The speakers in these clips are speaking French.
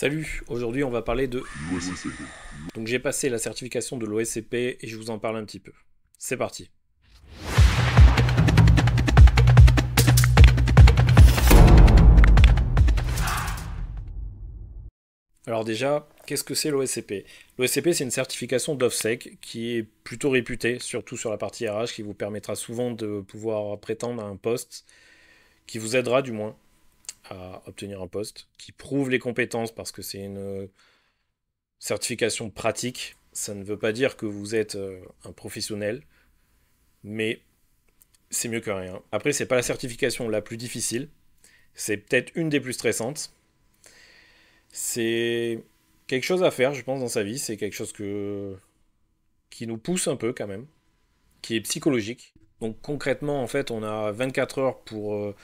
Salut, aujourd'hui on va parler de l'OSCP. E Donc j'ai passé la certification de l'OSCP e et je vous en parle un petit peu. C'est parti. Alors déjà, qu'est-ce que c'est l'OSCP e L'OSCP, c'est une certification d'offsec qui est plutôt réputée, surtout sur la partie RH, qui vous permettra souvent de pouvoir prétendre à un poste, qui vous aidera du moins à obtenir un poste, qui prouve les compétences parce que c'est une euh, certification pratique. Ça ne veut pas dire que vous êtes euh, un professionnel, mais c'est mieux que rien. Après, c'est pas la certification la plus difficile. C'est peut-être une des plus stressantes. C'est quelque chose à faire, je pense, dans sa vie. C'est quelque chose que... qui nous pousse un peu quand même, qui est psychologique. Donc concrètement, en fait, on a 24 heures pour euh,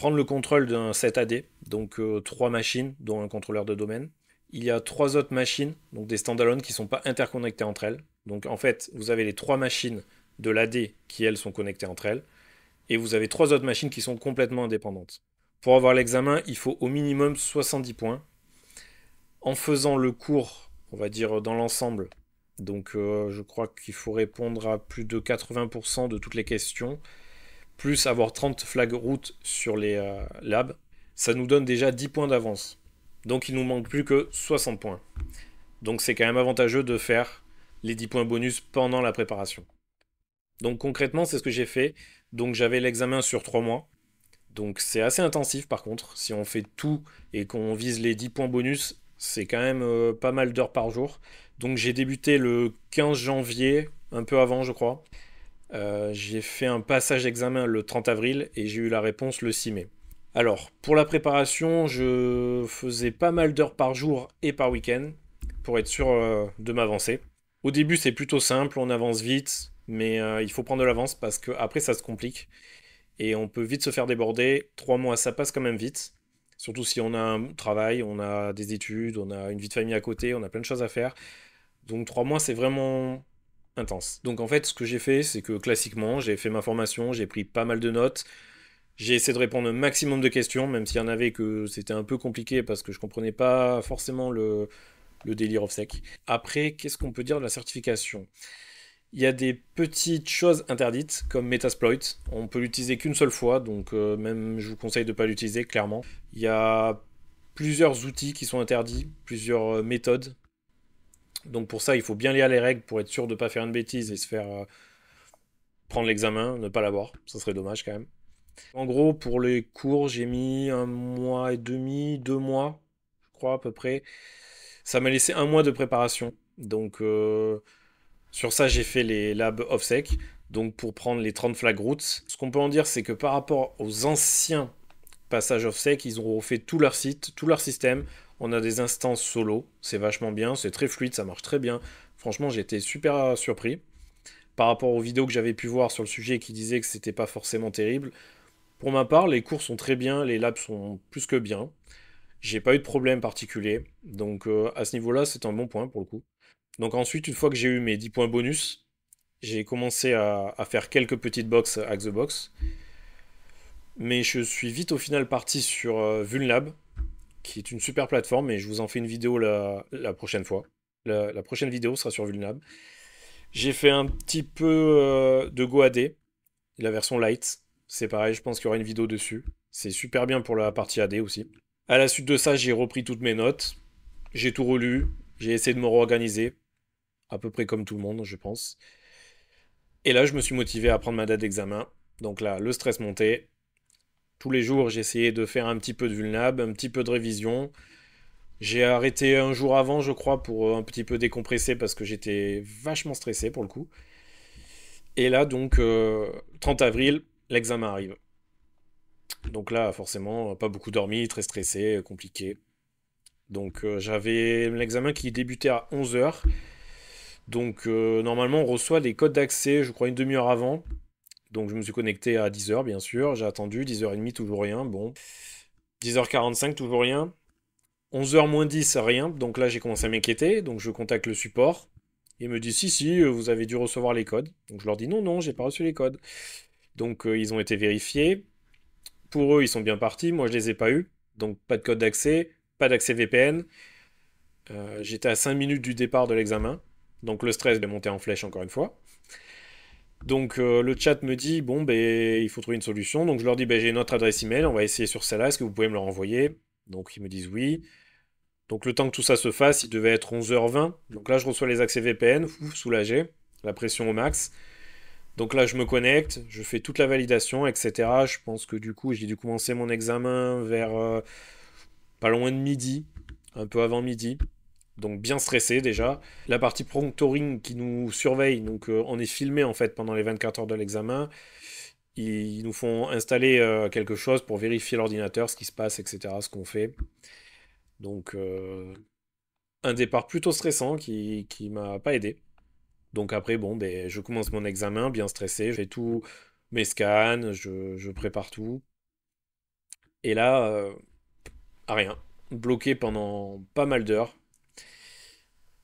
prendre le contrôle d'un set ad donc euh, trois machines, dont un contrôleur de domaine. Il y a trois autres machines, donc des standalone qui ne sont pas interconnectées entre elles. Donc en fait, vous avez les trois machines de l'AD qui, elles, sont connectées entre elles. Et vous avez trois autres machines qui sont complètement indépendantes. Pour avoir l'examen, il faut au minimum 70 points. En faisant le cours, on va dire dans l'ensemble, donc euh, je crois qu'il faut répondre à plus de 80% de toutes les questions plus avoir 30 flags route sur les euh, labs, ça nous donne déjà 10 points d'avance. Donc il nous manque plus que 60 points. Donc c'est quand même avantageux de faire les 10 points bonus pendant la préparation. Donc concrètement, c'est ce que j'ai fait. Donc j'avais l'examen sur 3 mois. Donc c'est assez intensif par contre. Si on fait tout et qu'on vise les 10 points bonus, c'est quand même euh, pas mal d'heures par jour. Donc j'ai débuté le 15 janvier, un peu avant je crois. Euh, j'ai fait un passage d'examen le 30 avril et j'ai eu la réponse le 6 mai. Alors, pour la préparation, je faisais pas mal d'heures par jour et par week-end pour être sûr euh, de m'avancer. Au début, c'est plutôt simple, on avance vite, mais euh, il faut prendre de l'avance parce qu'après, ça se complique et on peut vite se faire déborder. Trois mois, ça passe quand même vite. Surtout si on a un travail, on a des études, on a une vie de famille à côté, on a plein de choses à faire. Donc trois mois, c'est vraiment donc en fait, ce que j'ai fait, c'est que classiquement, j'ai fait ma formation, j'ai pris pas mal de notes, j'ai essayé de répondre un maximum de questions, même s'il y en avait que c'était un peu compliqué parce que je comprenais pas forcément le, délire of sec Après, qu'est-ce qu'on peut dire de la certification il y a des petites choses interdites comme Metasploit. On peut l'utiliser qu'une seule fois, donc euh, même je vous conseille de ne pas l'utiliser clairement. Il y a plusieurs outils qui sont interdits, plusieurs euh, méthodes donc pour ça, il faut bien lire les règles pour être sûr de ne pas faire une bêtise et se faire euh, prendre l'examen, ne pas l'avoir. Ça serait dommage quand même. En gros, pour les cours, j'ai mis un mois et demi, deux mois, je crois à peu près. Ça m'a laissé un mois de préparation. Donc euh, sur ça, j'ai fait les labs off-sec, Donc pour prendre les 30 flag routes. Ce qu'on peut en dire, c'est que par rapport aux anciens passages OffSec, ils ont refait tout leur site, tout leur système on a des instances solo, c'est vachement bien, c'est très fluide, ça marche très bien. Franchement, j'ai été super surpris par rapport aux vidéos que j'avais pu voir sur le sujet qui disaient que c'était pas forcément terrible. Pour ma part, les cours sont très bien, les labs sont plus que bien. J'ai pas eu de problème particulier, donc euh, à ce niveau-là, c'est un bon point pour le coup. Donc ensuite, une fois que j'ai eu mes 10 points bonus, j'ai commencé à, faire quelques petites boxes avec the Box. Mais je suis vite au final parti sur euh, VULNLAB qui est une super plateforme et je vous en fais une vidéo la, prochaine fois. La, prochaine vidéo sera sur Vulnab. J'ai fait un petit peu euh, de de GoAD, la version light. C'est pareil, je pense qu'il y aura une vidéo dessus. C'est super bien pour la partie AD aussi. À la suite de ça, j'ai repris toutes mes notes. J'ai tout relu. J'ai essayé de me réorganiser. À peu près comme tout le monde, je pense. Et là, je me suis motivé à prendre ma date d'examen. Donc là, le stress montait tous les jours, j'essayais de faire un petit peu de vulnab, un petit peu de révision. J'ai arrêté un jour avant, je crois, pour euh, un petit peu décompresser parce que j'étais vachement stressé pour le coup. Et là, donc, 30 euh, avril, l'examen arrive. Donc là, forcément, pas beaucoup dormi, très stressé, compliqué. Donc euh, j'avais l'examen qui débutait à 11h. Donc normalement, on reçoit les codes d'accès, je crois, une demi-heure avant. Donc je me suis connecté à 10h, bien sûr. J'ai attendu 10h30, toujours rien. Bon. 10h45, toujours rien. 11h moins 10, rien. Donc là, j'ai commencé à m'inquiéter. Donc je contacte le support. Il me dit si, si, euh, vous avez dû recevoir les codes. Donc je leur dis non, non, j'ai pas reçu les codes. Donc euh, ils ont été vérifiés. Pour eux, ils sont bien partis. Moi, je les ai pas eus. Donc pas de code d'accès, pas d'accès VPN. Euh, j'étais à 5 minutes du départ de l'examen. Donc le stress est monté en flèche encore une fois. Donc euh, le chat me dit bon ben il faut trouver une solution. Donc je leur dis ben, j'ai notre adresse email, on va essayer sur celle-là, est-ce que vous pouvez me le renvoyer Donc ils me disent oui. Donc le temps que tout ça se fasse, il devait être 11h20. Donc là je reçois les accès VPN, soulagé, la pression au max. Donc là je me connecte, je fais toute la validation, etc. Je pense que du coup j'ai dû commencer mon examen vers euh, pas loin de midi, un peu avant midi donc bien stressé déjà. La partie promptoring qui nous surveille, donc euh, on est filmé en fait pendant les 24 heures de l'examen. Ils, nous font installer euh, quelque chose pour vérifier l'ordinateur, ce qui se passe, etc., ce qu'on fait. Donc euh, un départ plutôt stressant qui, qui m'a pas aidé. Donc après, bon, ben, je commence mon examen bien stressé, je fais tout, mes scans, je, je prépare tout. Et là, rien. Bloqué pendant pas mal d'heures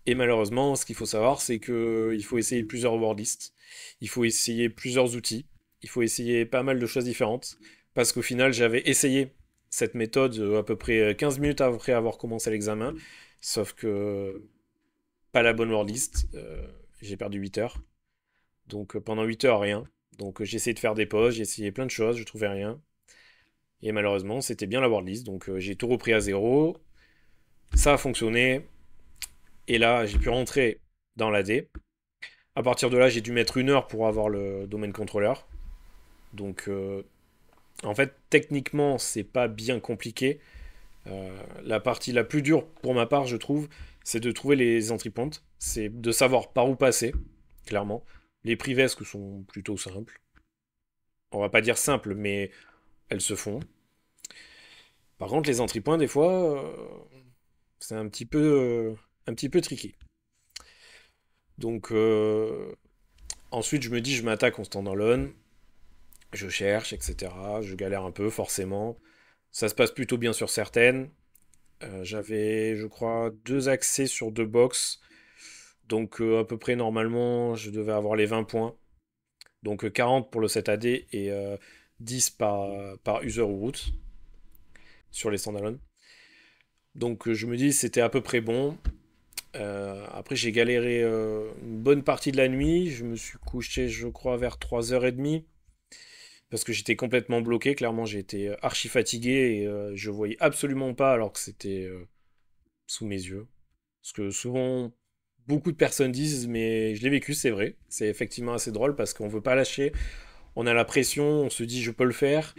et malheureusement, ce qu'il faut savoir, c'est qu'il faut essayer plusieurs wordlists, il faut essayer plusieurs outils, il faut essayer pas mal de choses différentes, parce qu'au final, j'avais essayé cette méthode euh, à peu près 15 euh, minutes après avoir commencé l'examen, sauf que pas la bonne wordlist, list, euh, j'ai perdu 8 heures. Donc pendant 8 heures, rien. Donc j'ai essayé de faire des pauses, j'ai essayé plein de choses, je trouvais rien. Et malheureusement, c'était bien la wordlist, donc j'ai tout repris à zéro. Ça a fonctionné, et là, j'ai pu rentrer dans la l'AD. À partir de là, j'ai dû mettre une heure pour avoir le domaine contrôleur. Donc, euh, en fait, techniquement, c'est pas bien compliqué. Euh, la partie la plus dure pour ma part, je trouve, c'est de trouver les entry points. C'est de savoir par où passer, clairement. Les privesques sont plutôt simples. On va pas dire simples, mais elles se font. Par contre, les entry points, des fois, euh, c'est un petit peu un petit peu tricky. Donc euh, ensuite je me dis je m'attaque en standalone, je cherche, etc. Je galère un peu forcément. Ça se passe plutôt bien sur certaines. Euh, j'avais je crois deux accès sur deux box. Donc euh, à peu près normalement je devais avoir les 20 points. Donc 40 pour le 7AD et 10 par, par user ou route sur les standalone. Donc je me dis c'était à peu près bon. Euh, après, j'ai galéré euh, une bonne partie de la nuit. Je me suis couché, je crois, vers 3h30 parce que j'étais complètement bloqué. Clairement, j'étais euh, archi fatigué et je voyais absolument pas alors que c'était sous mes yeux. Ce que souvent, beaucoup de personnes disent, mais je l'ai vécu, c'est vrai. C'est effectivement assez drôle parce qu'on ne veut pas lâcher. On a la pression, on se dit, je peux le faire.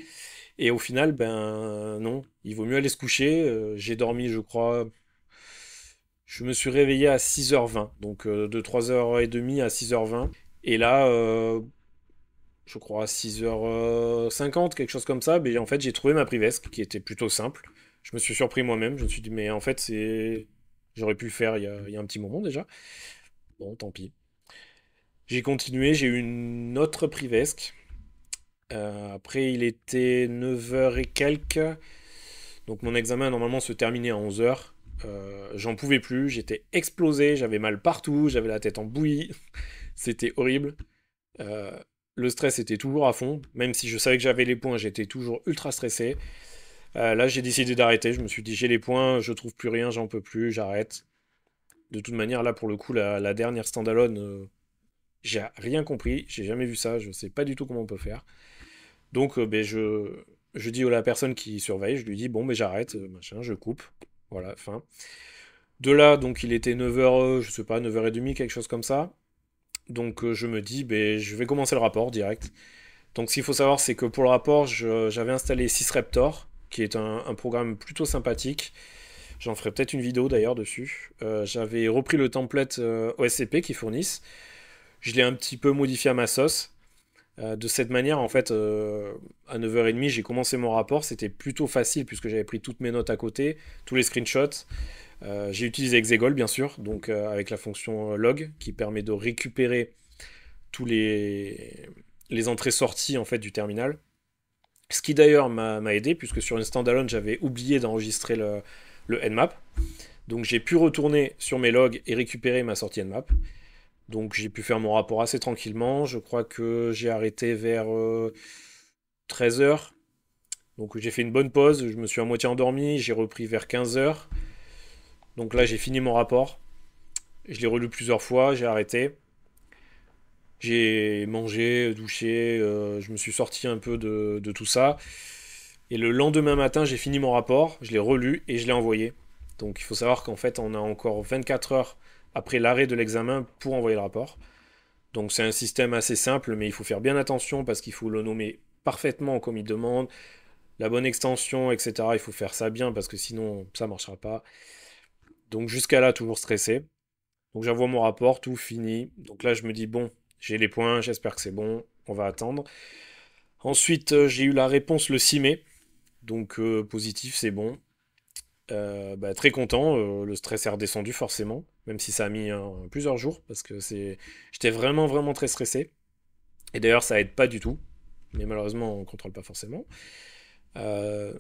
Et au final, ben non, il vaut mieux aller se coucher. j'ai dormi, je crois, je me suis réveillé à 6h20, donc euh, de 3h30 à 6h20. Et là, euh, je crois à 6h50, quelque chose comme ça, mais en fait j'ai trouvé ma privesque qui était plutôt simple. Je me suis surpris moi-même, je me suis dit mais en fait c'est... J'aurais pu le faire il y, a, un petit moment déjà. Bon, tant pis. J'ai continué, j'ai eu une autre privesque. Euh, après il était 9h et quelques. Donc mon examen normalement se terminait à 11h. Euh, j'en pouvais plus, j'étais explosé, j'avais mal partout, j'avais la tête en bouillie, c'était horrible. Euh, le stress était toujours à fond, même si je savais que j'avais les points, j'étais toujours ultra stressé. Euh, là, j'ai décidé d'arrêter, je me suis dit j'ai les points, je trouve plus rien, j'en peux plus, j'arrête. De toute manière, là pour le coup, la, la dernière standalone, j'ai rien compris, j'ai jamais vu ça, je sais pas du tout comment on peut faire. Donc, ben, je, je dis à la personne qui surveille, je lui dis bon, mais ben, j'arrête, machin, je coupe. Voilà, fin. De là, donc il était 9h, euh, je sais pas, 9h30, quelque chose comme ça. Donc euh, je me dis, ben, je vais commencer le rapport direct. Donc ce qu'il faut savoir, c'est que pour le rapport, j'avais installé 6reptor, qui est un, programme plutôt sympathique. J'en ferai peut-être une vidéo d'ailleurs dessus. Euh, j'avais repris le template OSCP qu'ils fournissent. Je l'ai un petit peu modifié à ma sauce. Euh, de cette manière, en fait, euh, à 9h30, j'ai commencé mon rapport. C'était plutôt facile puisque j'avais pris toutes mes notes à côté, tous les screenshots. Euh, j'ai utilisé Exegol, bien sûr, donc avec la fonction log qui permet de récupérer tous les, entrées-sorties en fait, du terminal. Ce qui d'ailleurs m'a aidé puisque sur une standalone, j'avais oublié d'enregistrer le, le, Nmap. Donc j'ai pu retourner sur mes logs et récupérer ma sortie Nmap. Donc j'ai pu faire mon rapport assez tranquillement. Je crois que j'ai arrêté vers 13h. Euh, Donc j'ai fait une bonne pause, je me suis à moitié endormi, j'ai repris vers 15h. Donc là j'ai fini mon rapport. Je l'ai relu plusieurs fois, j'ai arrêté. J'ai mangé, douché, euh, je me suis sorti un peu de, tout ça. Et le lendemain matin, j'ai fini mon rapport, je l'ai relu et je l'ai envoyé. Donc il faut savoir qu'en fait, on a encore 24 heures après l'arrêt de l'examen pour envoyer le rapport. Donc c'est un système assez simple, mais il faut faire bien attention parce qu'il faut le nommer parfaitement comme il demande, la bonne extension, etc. Il faut faire ça bien parce que sinon ça ne marchera pas. Donc jusqu'à là, toujours stressé. Donc j'envoie mon rapport, tout fini. Donc là, je me dis, bon, j'ai les points, j'espère que c'est bon, on va attendre. Ensuite, euh, j'ai eu la réponse le 6 mai. Donc euh, positif, c'est bon. Euh, bah, très content, euh, le stress est redescendu forcément, même si ça a mis plusieurs jours, parce que c'est... j'étais vraiment vraiment très stressé. Et d'ailleurs ça aide pas du tout, mais malheureusement on contrôle pas forcément. Euh,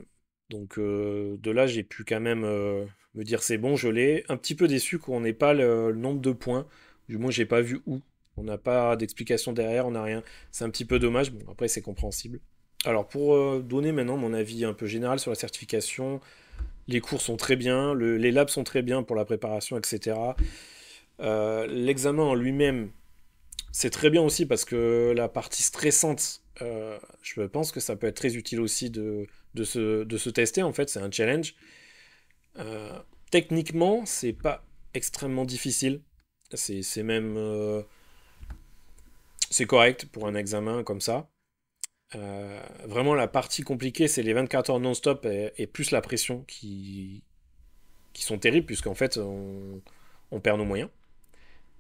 donc de là j'ai pu quand même me dire c'est bon, je l'ai. Un petit peu déçu qu'on n'ait pas le, nombre de points, du moins j'ai pas vu où. On n'a pas d'explication derrière, on n'a rien. C'est un petit peu dommage, bon après c'est compréhensible. Alors pour donner maintenant mon avis un peu général sur la certification, les cours sont très bien, les labs sont très bien pour la préparation, etc. Euh, l'examen en lui-même, c'est très bien aussi parce que la partie stressante, euh, je pense que ça peut être très utile aussi de, de, se, de se tester. En fait, c'est un challenge. Euh, techniquement, c'est pas extrêmement difficile. C'est même. Euh, c'est correct pour un examen comme ça. Euh, vraiment, la partie compliquée, c'est les 24 heures non-stop et, plus la pression qui, qui sont terribles, puisqu'en fait, on, perd nos moyens.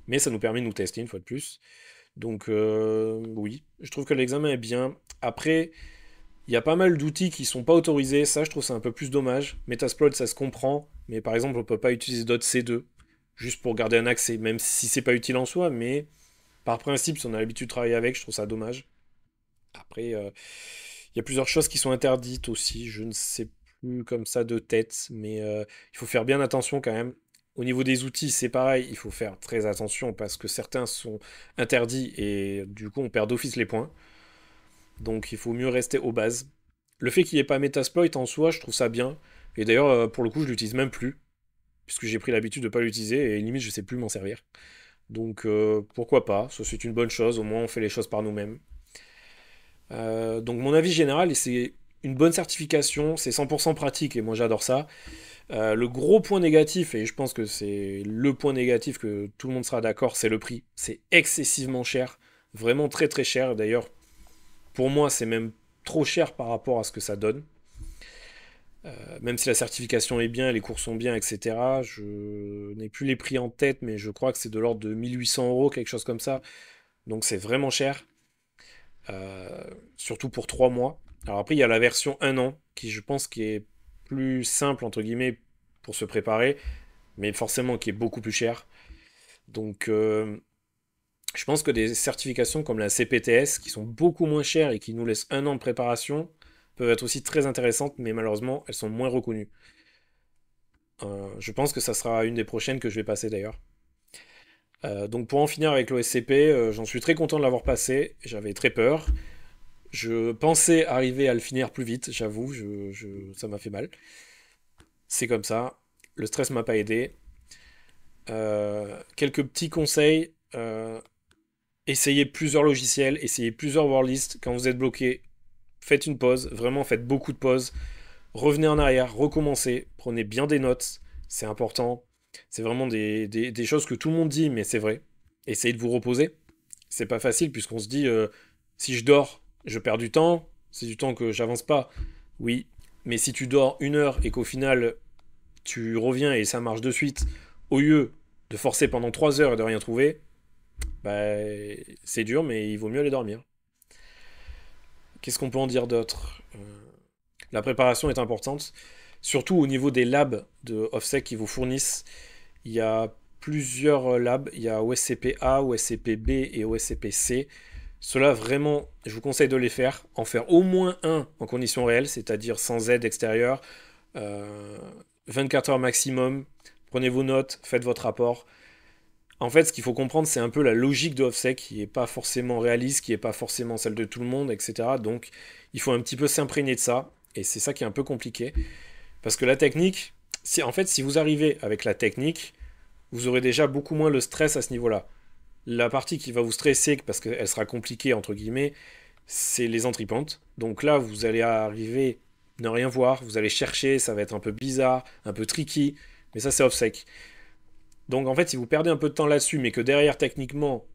Mais ça nous permet de nous tester une fois de plus. Donc, euh, oui, je trouve que l'examen est bien. Après, il y a pas mal d'outils qui sont pas autorisés. Ça, je trouve c'est un peu plus dommage. Metasploit, ça se comprend. Mais par exemple, on peut pas utiliser d'autres C2 juste pour garder un accès, même si c'est pas utile en soi. Mais par principe, si on a l'habitude de travailler avec, je trouve ça dommage. Après, euh, il y a plusieurs choses qui sont interdites aussi. Je ne sais plus comme ça de tête, mais euh, il faut faire bien attention quand même. Au niveau des outils, c'est pareil, il faut faire très attention parce que certains sont interdits et du coup on perd d'office les points. Donc il faut mieux rester aux bases. Le fait qu'il n'y ait pas Metasploit en soi, je trouve ça bien. Et d'ailleurs, euh, pour le coup, je l'utilise même plus. Puisque j'ai pris l'habitude de ne pas l'utiliser et limite, je ne sais plus m'en servir. Donc pourquoi pas, ça c'est une bonne chose, au moins on fait les choses par nous-mêmes. Euh, donc mon avis général, c'est une bonne certification, c'est 100% pratique et moi j'adore ça. Euh, le gros point négatif, et je pense que c'est le point négatif que tout le monde sera d'accord, c'est le prix. C'est excessivement cher, vraiment très très cher. D'ailleurs, pour moi, c'est même trop cher par rapport à ce que ça donne. Euh, même si la certification est bien, les cours sont bien, etc. Je n'ai plus les prix en tête, mais je crois que c'est de l'ordre de 1800 euros, quelque chose comme ça. Donc c'est vraiment cher. Euh, surtout pour trois mois. Alors après, il y a la version un an, qui je pense qui est plus simple, entre guillemets, pour se préparer, mais forcément qui est beaucoup plus cher. Donc, euh, je pense que des certifications comme la CPTS, qui sont beaucoup moins chères et qui nous laissent un an de préparation, peuvent être aussi très intéressantes, mais malheureusement, elles sont moins reconnues. Euh, je pense que ça sera une des prochaines que je vais passer d'ailleurs. Euh, donc pour en finir avec l'OSCP, euh, j'en suis très content de l'avoir passé. J'avais très peur. Je pensais arriver à le finir plus vite, j'avoue, je, ça m'a fait mal. C'est comme ça. Le stress m'a pas aidé. Euh, quelques petits conseils. essayez plusieurs logiciels, essayez plusieurs lists. Quand vous êtes bloqué, faites une pause. Vraiment, faites beaucoup de pauses. Revenez en arrière, recommencez. Prenez bien des notes. C'est important c'est vraiment des, choses que tout le monde dit, mais c'est vrai. Essayez de vous reposer. C'est pas facile puisqu'on se dit euh, si je dors, je perds du temps. C'est du temps que j'avance pas. Oui, mais si tu dors une heure et qu'au final tu reviens et ça marche de suite, au lieu de forcer pendant trois heures et de rien trouver, bah, c'est dur, mais il vaut mieux aller dormir. Qu'est-ce qu'on peut en dire d'autre euh, La préparation est importante surtout au niveau des labs de Offset qui vous fournissent. Il y a plusieurs euh, labs, il y a OSCP A, OSCP B et OSCP C. Cela vraiment, je vous conseille de les faire, en faire au moins un en conditions réelles, c'est-à-dire sans aide extérieure, 24 euh, heures maximum, prenez vos notes, faites votre rapport. En fait, ce qu'il faut comprendre, c'est un peu la logique de Offset qui n'est pas forcément réaliste, qui n'est pas forcément celle de tout le monde, etc. Donc, il faut un petit peu s'imprégner de ça, et c'est ça qui est un peu compliqué. Parce que la technique, c'est en fait, si vous arrivez avec la technique, vous aurez déjà beaucoup moins le stress à ce niveau-là. La partie qui va vous stresser, parce qu'elle sera compliquée, entre guillemets, c'est les entripantes. Donc là, vous allez arriver, ne rien voir, vous allez chercher, ça va être un peu bizarre, un peu tricky, mais ça, c'est off-sec. Donc en fait, si vous perdez un peu de temps là-dessus, mais que derrière, techniquement,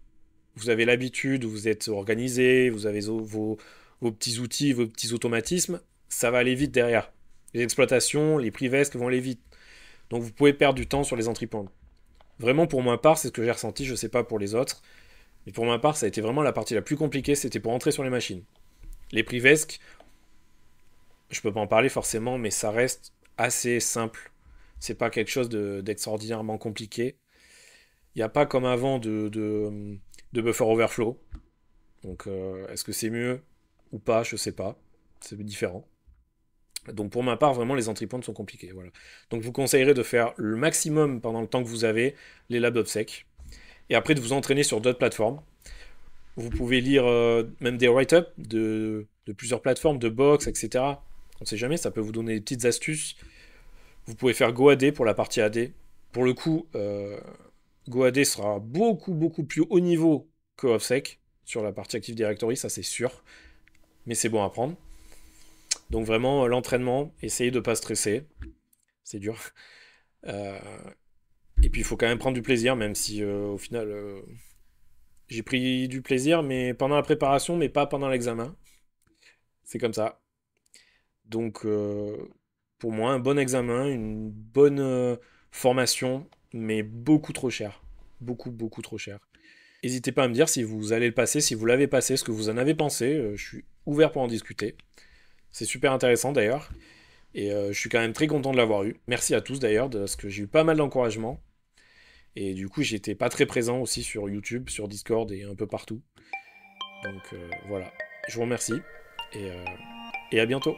vous avez l'habitude, vous êtes organisé, vous avez vos petits outils, vos petits automatismes, ça va aller vite derrière. Les exploitations, les privesques vont aller vite. Donc vous pouvez perdre du temps sur les points. Vraiment, pour ma part, c'est ce que j'ai ressenti, je ne sais pas pour les autres. Mais pour ma part, ça a été vraiment la partie la plus compliquée, c'était pour entrer sur les machines. Les privesques, je peux pas en parler forcément, mais ça reste assez simple. C'est pas quelque chose d'extraordinairement compliqué. Il n'y a pas comme avant de, de, buffer overflow. Donc, euh, est-ce que c'est mieux ou pas Je sais pas. C'est différent. Donc pour ma part, vraiment, les entry points sont compliqués. Voilà. Donc je vous conseillerais de faire le maximum pendant le temps que vous avez les labs obsèques. Et après de vous entraîner sur d'autres plateformes. Vous pouvez lire euh, même des write-up de, plusieurs plateformes, de box, etc. On ne sait jamais, ça peut vous donner des petites astuces. Vous pouvez faire GoAD pour la partie AD. Pour le coup, euh, GoAD sera beaucoup, beaucoup plus haut niveau que OffSec sur la partie Active Directory, ça c'est sûr. Mais c'est bon à prendre. Donc vraiment, euh, l'entraînement, essayez de ne pas stresser. C'est dur. Euh, et puis, il faut quand même prendre du plaisir, même si euh, au final, j'ai pris du plaisir mais pendant la préparation, mais pas pendant l'examen. C'est comme ça. Donc, pour moi, un bon examen, une bonne formation, mais beaucoup trop cher. Beaucoup, beaucoup trop cher. N'hésitez pas à me dire si vous allez le passer, si vous l'avez passé, ce que vous en avez pensé. je suis ouvert pour en discuter. C'est super intéressant d'ailleurs. Et euh, je suis quand même très content de l'avoir eu. Merci à tous d'ailleurs, parce que j'ai eu pas mal d'encouragement. Et du coup, j'étais pas très présent aussi sur YouTube, sur Discord et un peu partout. Donc euh, voilà. Je vous remercie. et euh, à bientôt.